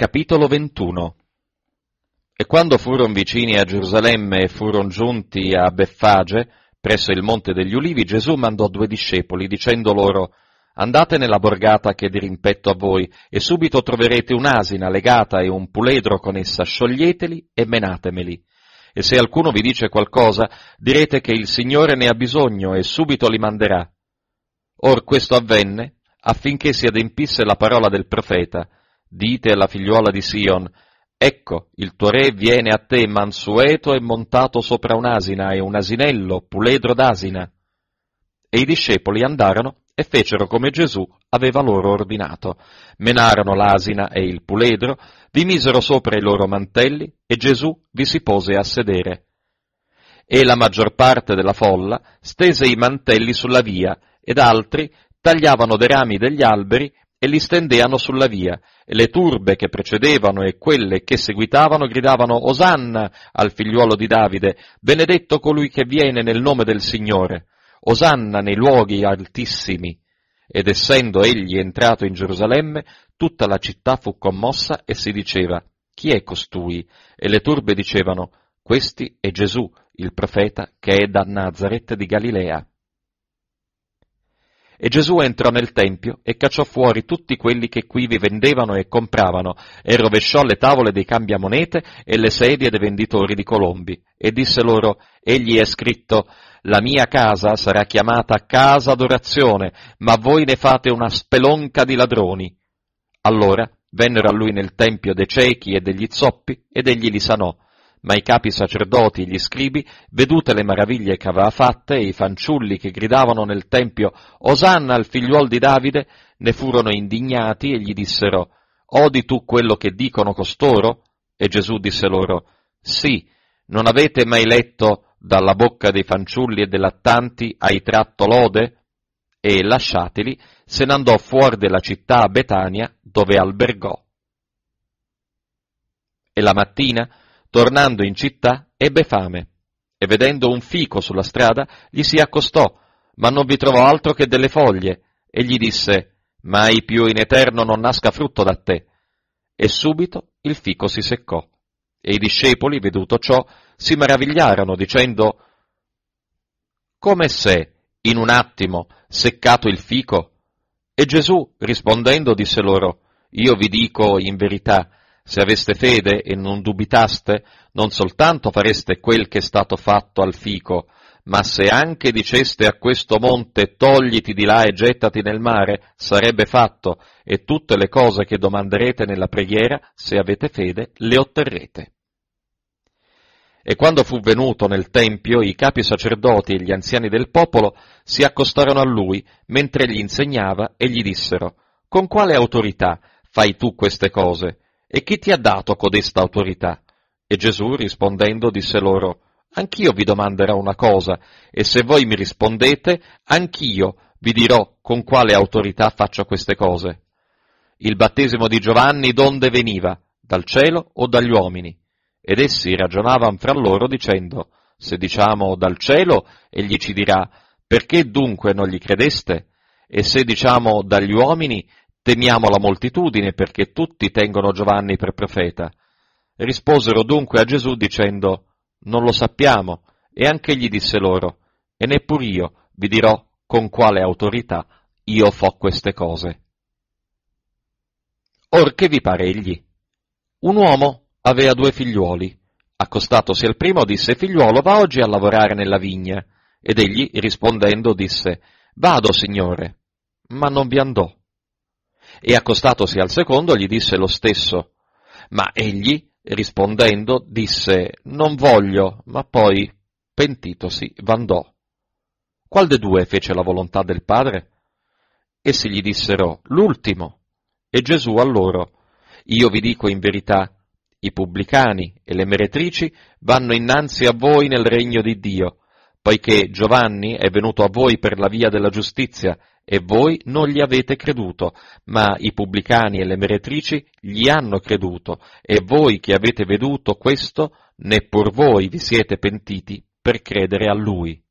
Capitolo 21 E quando furono vicini a Gerusalemme e furono giunti a Beffage, presso il monte degli ulivi, Gesù mandò due discepoli, dicendo loro, Andate nella borgata che è dirimpetto a voi, e subito troverete un'asina legata e un puledro con essa, scioglieteli e menatemeli. E se alcuno vi dice qualcosa, direte che il Signore ne ha bisogno e subito li manderà. Or questo avvenne affinché si adempisse la parola del profeta, Dite alla figliuola di Sion, Ecco, il tuo re viene a te mansueto e montato sopra un'asina e un asinello, puledro d'asina. E i discepoli andarono e fecero come Gesù aveva loro ordinato. Menarono l'asina e il puledro, vi misero sopra i loro mantelli e Gesù vi si pose a sedere. E la maggior parte della folla stese i mantelli sulla via ed altri tagliavano dei rami degli alberi e li stendeano sulla via, e le turbe che precedevano e quelle che seguitavano gridavano Osanna al figliuolo di Davide, benedetto colui che viene nel nome del Signore, Osanna nei luoghi altissimi. Ed essendo egli entrato in Gerusalemme, tutta la città fu commossa e si diceva, chi è costui? E le turbe dicevano, questi è Gesù, il profeta che è da Nazareth di Galilea. E Gesù entrò nel tempio e cacciò fuori tutti quelli che quivi vendevano e compravano, e rovesciò le tavole dei cambiamonete e le sedie dei venditori di colombi, e disse loro, egli è scritto, la mia casa sarà chiamata casa d'orazione, ma voi ne fate una spelonca di ladroni. Allora vennero a lui nel tempio dei ciechi e degli zoppi, ed egli li sanò. Ma i capi sacerdoti e gli scribi, vedute le meraviglie che aveva fatte e i fanciulli che gridavano nel tempio Osanna al figliuol di Davide, ne furono indignati e gli dissero Odi tu quello che dicono costoro? E Gesù disse loro Sì, non avete mai letto dalla bocca dei fanciulli e dei lattanti hai tratto lode? E lasciateli, se ne andò fuori della città a Betania, dove albergò. E la mattina, Tornando in città ebbe fame e vedendo un fico sulla strada gli si accostò, ma non vi trovò altro che delle foglie e gli disse Mai più in eterno non nasca frutto da te. E subito il fico si seccò. E i discepoli, veduto ciò, si meravigliarono dicendo Come se in un attimo seccato il fico? E Gesù rispondendo disse loro Io vi dico in verità se aveste fede e non dubitaste, non soltanto fareste quel che è stato fatto al fico, ma se anche diceste a questo monte togliti di là e gettati nel mare, sarebbe fatto, e tutte le cose che domanderete nella preghiera, se avete fede, le otterrete. E quando fu venuto nel Tempio, i capi sacerdoti e gli anziani del popolo si accostarono a lui mentre gli insegnava e gli dissero, Con quale autorità fai tu queste cose? E chi ti ha dato codesta autorità? E Gesù rispondendo disse loro, Anch'io vi domanderò una cosa, e se voi mi rispondete, anch'io vi dirò con quale autorità faccio queste cose. Il battesimo di Giovanni donde veniva? Dal cielo o dagli uomini? Ed essi ragionavano fra loro dicendo, se diciamo dal cielo, egli ci dirà, perché dunque non gli credeste? E se diciamo dagli uomini, Temiamo la moltitudine perché tutti tengono Giovanni per profeta. Risposero dunque a Gesù dicendo, Non lo sappiamo. E anche gli disse loro, E neppur io vi dirò con quale autorità io fo queste cose. Or che vi pare egli? Un uomo aveva due figliuoli. Accostatosi al primo disse, Figliuolo, va oggi a lavorare nella vigna. Ed egli, rispondendo, disse, Vado, signore. Ma non vi andò e accostatosi al secondo gli disse lo stesso. Ma egli, rispondendo, disse Non voglio, ma poi, pentitosi, vandò. Qual de due fece la volontà del Padre? Essi gli dissero L'ultimo. E Gesù a loro Io vi dico in verità, i pubblicani e le meretrici vanno innanzi a voi nel regno di Dio poiché Giovanni è venuto a voi per la via della giustizia e voi non gli avete creduto, ma i pubblicani e le meretrici gli hanno creduto, e voi che avete veduto questo, neppur voi vi siete pentiti per credere a lui.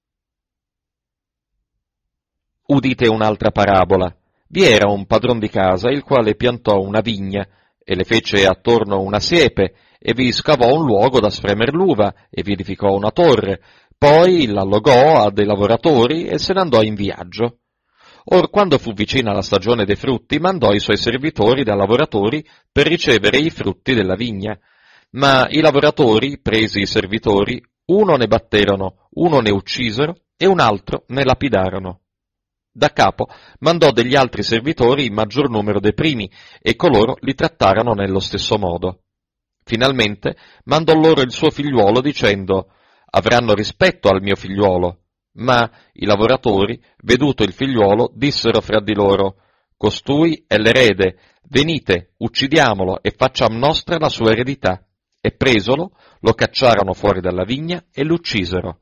Udite un'altra parabola. Vi era un padron di casa il quale piantò una vigna e le fece attorno una siepe, e vi scavò un luogo da spremer l'uva, e vi edificò una torre, poi l'allogò a dei lavoratori e se ne andò in viaggio. Or quando fu vicina la stagione dei frutti, mandò i suoi servitori da lavoratori per ricevere i frutti della vigna. Ma i lavoratori, presi i servitori, uno ne batterono, uno ne uccisero e un altro ne lapidarono. Da capo mandò degli altri servitori in maggior numero dei primi e coloro li trattarono nello stesso modo. Finalmente mandò loro il suo figliuolo dicendo avranno rispetto al mio figliuolo. Ma i lavoratori, veduto il figliuolo, dissero fra di loro, Costui è l'erede, venite, uccidiamolo e facciam nostra la sua eredità. E presolo, lo cacciarono fuori dalla vigna e lo uccisero.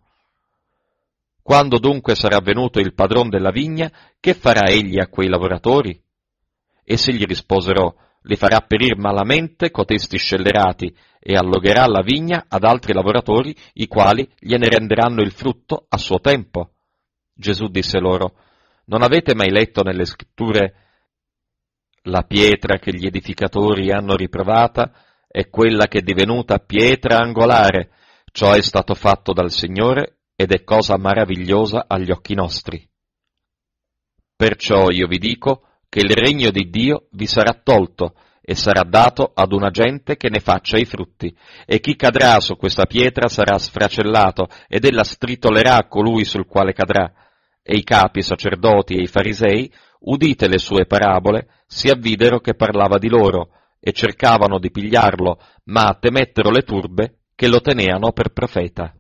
Quando dunque sarà venuto il padron della vigna, che farà egli a quei lavoratori? Essi gli risposero, li farà perir malamente cotesti scellerati, e allogherà la vigna ad altri lavoratori, i quali gliene renderanno il frutto a suo tempo. Gesù disse loro, non avete mai letto nelle scritture la pietra che gli edificatori hanno riprovata è quella che è divenuta pietra angolare, ciò è stato fatto dal Signore ed è cosa meravigliosa agli occhi nostri. Perciò io vi dico che il regno di Dio vi sarà tolto e sarà dato ad una gente che ne faccia i frutti. E chi cadrà su questa pietra sarà sfracellato, ed ella stritolerà colui sul quale cadrà. E i capi, i sacerdoti e i farisei, udite le sue parabole, si avvidero che parlava di loro, e cercavano di pigliarlo, ma temettero le turbe che lo teneano per profeta.